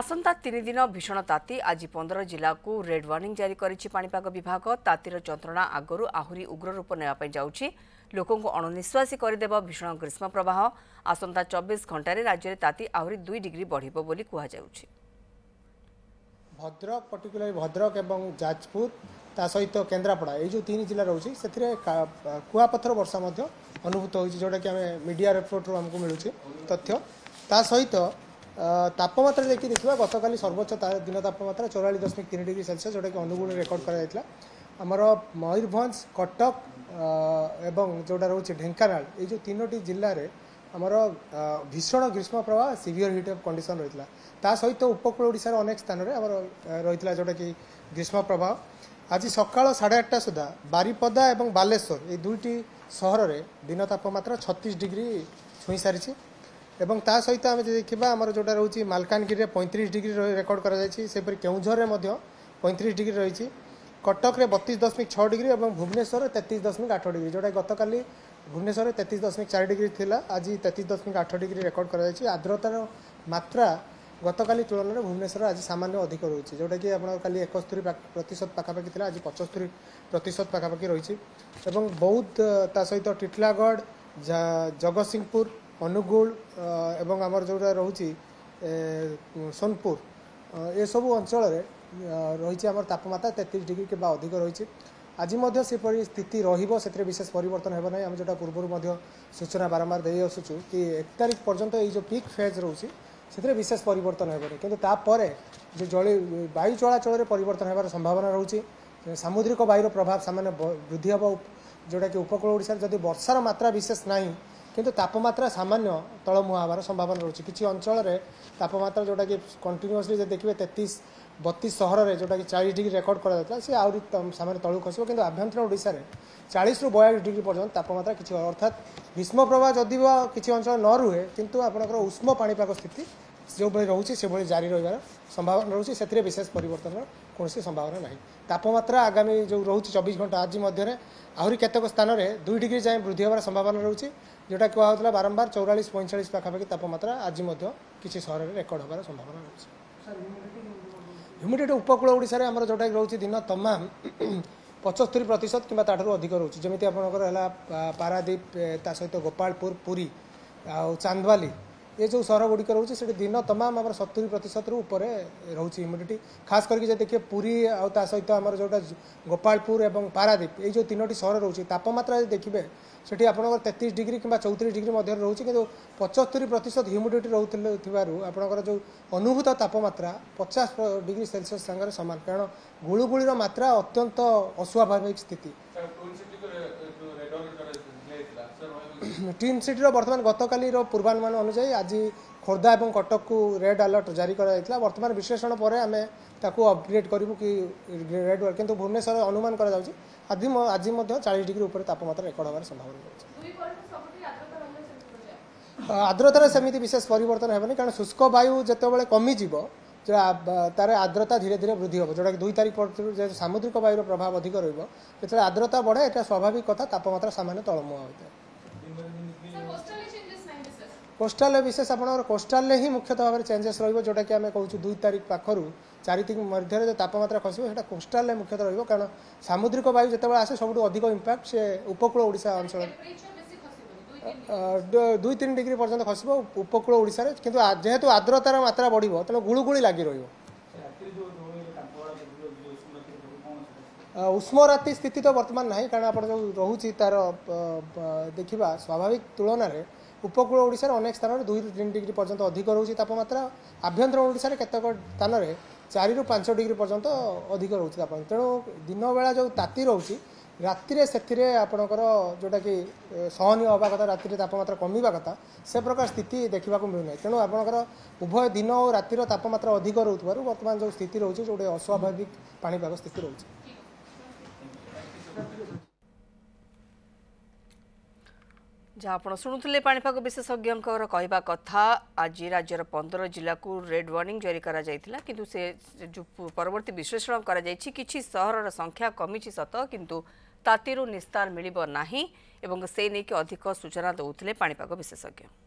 আসন্তা তিন দিন ভীষণ তাতি আজ পনের জেলা রেড ওয়ার্নিং জারি করেছে পাপাগ বিভাগ তাতির যন্ত্রণা আগর আহরি উগ্র রূপ নেওয়া যাচ্ছে লোক অণনিশ্বাসী করেদেব ভীষণ গ্রীষ্ম প্রবাহ আসন্তা চব্বিশ ঘণ্টার রাজ্যের তাতি আহরি দুই ডিগ্রি বড়ব বলে কুহযাচ্ছে ভদ্রক পর্টিকুলার ভদ্রক এবং যাজপুর তা সহ কেন্দ্রাপড়া এই যে তিন জেলা রয়েছে সে কুয়াপথর বর্ষা অনুভূত হয়েছে যেটা কি আমি মিডিয়া রিপোর্টর আমি মিলুছে তথ্য তা সহ ତାପମାତ୍ରା ଯାଇକି ଦେଖିବା ଗତକାଲି ସର୍ବୋଚ୍ଚ ଦିନ ତାପମାତ୍ରା ଚଉରାଳିଶ ଦଶମିକ ତିନି ଡିଗ୍ରୀ ସେଲସିୟସ୍ ଯେଉଁଟାକି ଅନୁଗୁଳରେ ରେକର୍ଡ କରାଯାଇଥିଲା ଆମର ମୟୂରଭଞ୍ଜ କଟକ ଏବଂ ଯେଉଁଟା ରହୁଛି ଢେଙ୍କାନାଳ ଏଇ ଯେଉଁ ତିନୋଟି ଜିଲ୍ଲାରେ ଆମର ଭୀଷଣ ଗ୍ରୀଷ୍ମ ପ୍ରବାହ ସିଭିୟର ହିଟ୍ ଅଫ୍ କଣ୍ଡିସନ୍ ରହିଥିଲା ତା ସହିତ ଉପକୂଳ ଓଡ଼ିଶାର ଅନେକ ସ୍ଥାନରେ ଆମର ରହିଥିଲା ଯେଉଁଟାକି ଗ୍ରୀଷ୍ମ ପ୍ରବାହ ଆଜି ସକାଳ ସାଢ଼େ ଆଠଟା ସୁଦ୍ଧା ବାରିପଦା ଏବଂ ବାଲେଶ୍ୱର ଏଇ ଦୁଇଟି ସହରରେ ଦିନ ତାପମାତ୍ରା ଛତିଶ ଡିଗ୍ରୀ ଛୁଇଁ ସାରିଛି ଏବଂ ତା ସହିତ ଆମେ ଯଦି ଦେଖିବା ଆମର ଯେଉଁଟା ରହୁଛି ମାଲକାନଗିରିରେ ପଇଁତିରିଶ ଡିଗ୍ରୀ ରେକର୍ଡ଼ କରାଯାଇଛି ସେହିପରି କେଉଁଝରରେ ମଧ୍ୟ ପଇଁତିରିଶ ଡିଗ୍ରୀ ରହିଛି କଟକରେ ବତିଶ ଦଶମିକ ଛଅ ଡିଗ୍ରୀ ଏବଂ ଭୁବନେଶ୍ୱରରେ ତେତିଶ ଦଶମିକ ଆଠ ଡିଗ୍ରୀ ଯେଉଁଟା ଗତକାଲି ଭୁବନେଶ୍ୱରରେ ତେତିଶ ଦଶମିକ ଚାରି ଡିଗ୍ରୀ ଥିଲା ଆଜି ତେତିଶ ଦଶମିକ ଆଠ ଡିଗ୍ରୀ ରେକର୍ଡ଼ କରାଯାଇଛି ଆଦ୍ରତାର ମାତ୍ରା ଗତକାଲି ତୁଳନାରେ ଭୁବନେଶ୍ୱର ଆଜି ସାମାନ୍ୟ ଅଧିକ ରହିଛି ଯେଉଁଟାକି ଆପଣଙ୍କର କାଲି ଏକସ୍ତରୀ ପ୍ରତିଶତ ପାଖାପାଖି ଥିଲା ଆଜି ପଞ୍ଚସ୍ତରୀ ପ୍ରତିଶତ ପାଖାପାଖି ରହିଛି ଏବଂ ବୌଦ୍ଧ ତା ସହିତ ଟିଟଲାଗଡ଼ ଜଗତସିଂହପୁର ଅନୁଗୁଳ ଏବଂ ଆମର ଯେଉଁଟା ରହୁଛି ସୋନପୁର ଏସବୁ ଅଞ୍ଚଳରେ ରହିଛି ଆମର ତାପମାତ୍ରା ତେତିଶ ଡିଗ୍ରୀ କିମ୍ବା ଅଧିକ ରହିଛି ଆଜି ମଧ୍ୟ ସେପରି ସ୍ଥିତି ରହିବ ସେଥିରେ ବିଶେଷ ପରିବର୍ତ୍ତନ ହେବ ନାହିଁ ଆମେ ଯେଉଁଟା ପୂର୍ବରୁ ମଧ୍ୟ ସୂଚନା ବାରମ୍ବାର ଦେଇ ଆସୁଛୁ କି ଏକ ତାରିଖ ପର୍ଯ୍ୟନ୍ତ ଏଇ ଯେଉଁ ପିକ୍ ଫେଜ୍ ରହୁଛି ସେଥିରେ ବିଶେଷ ପରିବର୍ତ୍ତନ ହେବନି କିନ୍ତୁ ତାପରେ ଯେଉଁ ଜଳି ବାୟୁ ଚଳାଚଳରେ ପରିବର୍ତ୍ତନ ହେବାର ସମ୍ଭାବନା ରହୁଛି ସାମୁଦ୍ରିକ ବାୟୁର ପ୍ରଭାବ ସାମାନ୍ୟ ବୃଦ୍ଧି ହେବ ଯେଉଁଟାକି ଉପକୂଳ ଓଡ଼ିଶାରେ ଯଦି ବର୍ଷାର ମାତ୍ରା ବିଶେଷ ନାହିଁ কিন্তু তাপমাত্রা সামান্য তলমুহাঁ হওয়ার সম্ভাবনা রয়েছে কিছু অঞ্চলের তাপমাত্রা যেটাকি কন্টিনিউসলি যদি দেখবে তেত্রিশ বতিশ সহরের যেটাকি চাশ ডিগ্রি রেকর্ড করা যাচ্ছিল সে আহরি সামান্য তলু খসব কিন্তু আভ্যন্তরীণ ওড়িশার চাশরু বয়াশ ডিগ্রি পর্যন্ত তাপমাত্রা কিছু অর্থাৎ গ্রীষ্ম প্রবাহ যদি বা কিছু অঞ্চল ন রুহে কিন্তু আপনার উষ্ণ পাপাগ স্থিতি ଯେଉଁଭଳି ରହୁଛି ସେଭଳି ଜାରି ରହିବାର ସମ୍ଭାବନା ରହୁଛି ସେଥିରେ ବିଶେଷ ପରିବର୍ତ୍ତନର କୌଣସି ସମ୍ଭାବନା ନାହିଁ ତାପମାତ୍ରା ଆଗାମୀ ଯେଉଁ ରହୁଛି ଚବିଶ ଘଣ୍ଟା ଆଜି ମଧ୍ୟରେ ଆହୁରି କେତେକ ସ୍ଥାନରେ ଦୁଇ ଡିଗ୍ରୀ ଯାଏଁ ବୃଦ୍ଧି ହେବାର ସମ୍ଭାବନା ରହୁଛି ଯେଉଁଟା କୁହାଯାଉଥିଲା ବାରମ୍ବାର ଚଉରାଳିଶ ପଇଁଚାଳିଶ ପାଖାପାଖି ତାପମାତ୍ରା ଆଜି ମଧ୍ୟ କିଛି ସହରରେ ରେକର୍ଡ ହେବାର ସମ୍ଭାବନା ରହୁଛି ହ୍ୟୁମିଡ଼ିଟି ଉପକୂଳ ଓଡ଼ିଶାରେ ଆମର ଯେଉଁଟାକି ରହୁଛି ଦିନ ତମାମ ପଞ୍ଚସ୍ତରୀ ପ୍ରତିଶତ କିମ୍ବା ତାଠାରୁ ଅଧିକ ରହୁଛି ଯେମିତି ଆପଣଙ୍କର ହେଲା ପାରାଦ୍ୱୀପ ତା ସହିତ ଗୋପାଳପୁର ପୁରୀ ଆଉ ଚାନ୍ଦୱାଲି ଏ ଯେଉଁ ସହର ଗୁଡ଼ିକ ରହୁଛି ସେଠି ଦିନ ତମାମ ଆମର ସତୁରି ପ୍ରତିଶତରୁ ଉପରେ ରହୁଛି ହ୍ୟୁମିଡ଼ିଟି ଖାସ କରିକି ଯଦି ଦେଖିବେ ପୁରୀ ଆଉ ତା ସହିତ ଆମର ଯେଉଁଟା ଗୋପାଳପୁର ଏବଂ ପାରାଦ୍ୱୀପ ଏଇ ଯେଉଁ ତିନୋଟି ସହର ରହୁଛି ତାପମାତ୍ରା ଯଦି ଦେଖିବେ ସେଠି ଆପଣଙ୍କର ତେତିଶ ଡିଗ୍ରୀ କିମ୍ବା ଚଉତିରିଶ ଡିଗ୍ରୀ ମଧ୍ୟରେ ରହୁଛି କିନ୍ତୁ ପଚସ୍ତରୀ ପ୍ରତିଶତ ହ୍ୟୁମିଡ଼ିଟି ରହୁଥିଲେ ଥିବାରୁ ଆପଣଙ୍କର ଯେଉଁ ଅନୁଭୂତ ତାପମାତ୍ରା ପଚାଶ ଡିଗ୍ରୀ ସେଲସିୟସ୍ ସାଙ୍ଗରେ ସମାନ କାରଣ ଗୁଳୁଗୁଳିର ମାତ୍ରା ଅତ୍ୟନ୍ତ ଅସ୍ୱାଭାବିକ ସ୍ଥିତି ଟିମ୍ ସିଟିର ବର୍ତ୍ତମାନ ଗତକାଲିର ପୂର୍ବାନୁମାନ ଅନୁଯାୟୀ ଆଜି ଖୋର୍ଦ୍ଧା ଏବଂ କଟକକୁ ରେଡ୍ ଆଲର୍ଟ ଜାରି କରାଯାଇଥିଲା ବର୍ତ୍ତମାନ ବିଶ୍ଳେଷଣ ପରେ ଆମେ ତାକୁ ଅପଗ୍ରେଡ୍ କରିବୁ କି ରେଡ୍ କିନ୍ତୁ ଭୁବନେଶ୍ୱର ଅନୁମାନ କରାଯାଉଛି ଆଜି ଆଜି ମଧ୍ୟ ଚାଳିଶ ଡିଗ୍ରୀ ଉପରେ ତାପମାତ୍ରା ରେକର୍ଡ ହେବାର ସମ୍ଭାବନା ରହିଛି ଆର୍ଦ୍ରତାର ସେମିତି ବିଶେଷ ପରିବର୍ତ୍ତନ ହେବନି କାରଣ ଶୁଷ୍କ ବାୟୁ ଯେତେବେଳେ କମିଯିବ তার আর্দ্রতা ধীরে ধীরে বৃদ্ধি হব যেটা দুই তারিখ যে সামুদ্রিক বায়ুর প্রভাব অধিক রহব যেত আর্দ্রতা বড়ে এটা স্বাভাবিক কথা তাপমাত্রা সামান্য তলমুয়া হয়ে থাকে কোষ্টালে বিশেষ আপনার কোষ্টালে হি মুখ্যতঃ ভাবে চেঞ্জেস রহব যেটা কি আমি কৌছু দুই তারিখ পাখু চারি তারিখ মধ্যে যে তাপমাত্রা খসব সেটা কোষ্টালে মুখ্যতঃ রহব কারণ সামুদ্রিক বায়ু যেতবে আসে সবুঠ অধিক ইম্প্যাক্ট সে উপকূল ওড়শা অঞ্চল দুই তিন ডিগ্রি পর্যন্ত খসব উপকূল ওড়শার কিন্তু যেহেতু আর্দ্রতার মাত্রা বড় তেমন গুড়ুগুড়ি লাগি রহব উষ্মরাতি স্থিতি তো বর্তমান না কারণ আপনার যে রয়েছে তার দেখা স্বাভাবিক তুলনায় উপকূଳ ଓଡ଼ିଶାର ଅନେକ ସ୍ଥାନରେ ଦୁଇରୁ ତିନି ଡିଗ୍ରୀ ପର୍ଯ୍ୟନ୍ତ ଅଧିକ ରହୁଛି ତାପମାତ୍ରା ଆଭ୍ୟନ୍ତର ଓଡ଼ିଶାରେ କେତେକ ସ୍ଥାନରେ ଚାରିରୁ ପାଞ୍ଚ ଡିଗ୍ରୀ ପର୍ଯ୍ୟନ୍ତ ଅଧିକ ରହୁଛି ତାପମାତ୍ରା ତେଣୁ ଦିନବେଳା ଯେଉଁ ତାତି ରହୁଛି ରାତିରେ ସେଥିରେ ଆପଣଙ୍କର ଯେଉଁଟାକି ସହନୀୟ ହେବା କଥା ରାତିରେ ତାପମାତ୍ରା କମିବା କଥା ସେ ପ୍ରକାର ସ୍ଥିତି ଦେଖିବାକୁ ମିଳୁନାହିଁ ତେଣୁ ଆପଣଙ୍କର ଉଭୟ ଦିନ ଓ ରାତିର ତାପମାତ୍ରା ଅଧିକ ରହୁଥିବାରୁ ବର୍ତ୍ତମାନ ଯେଉଁ ସ୍ଥିତି ରହୁଛି ଯେଉଁଠି ଅସ୍ୱାଭାବିକ ପାଣିପାଗ ସ୍ଥିତି ରହୁଛି ଯାହା ଆପଣ ଶୁଣୁଥିଲେ ପାଣିପାଗ ବିଶେଷଜ୍ଞଙ୍କର କହିବା କଥା ଆଜି ରାଜ୍ୟର ପନ୍ଦର ଜିଲ୍ଲାକୁ ରେଡ୍ ୱାର୍ଣ୍ଣିଂ ଜାରି କରାଯାଇଥିଲା କିନ୍ତୁ ସେ ଯେଉଁ ପରବର୍ତ୍ତୀ ବିଶ୍ଳେଷଣ କରାଯାଇଛି କିଛି ସହରର ସଂଖ୍ୟା କମିଛି ସତ କିନ୍ତୁ ତାତିରୁ ନିସ୍ତାର ମିଳିବ ନାହିଁ ଏବଂ ସେ ନେଇକି ଅଧିକ ସୂଚନା ଦେଉଥିଲେ ପାଣିପାଗ ବିଶେଷଜ୍ଞ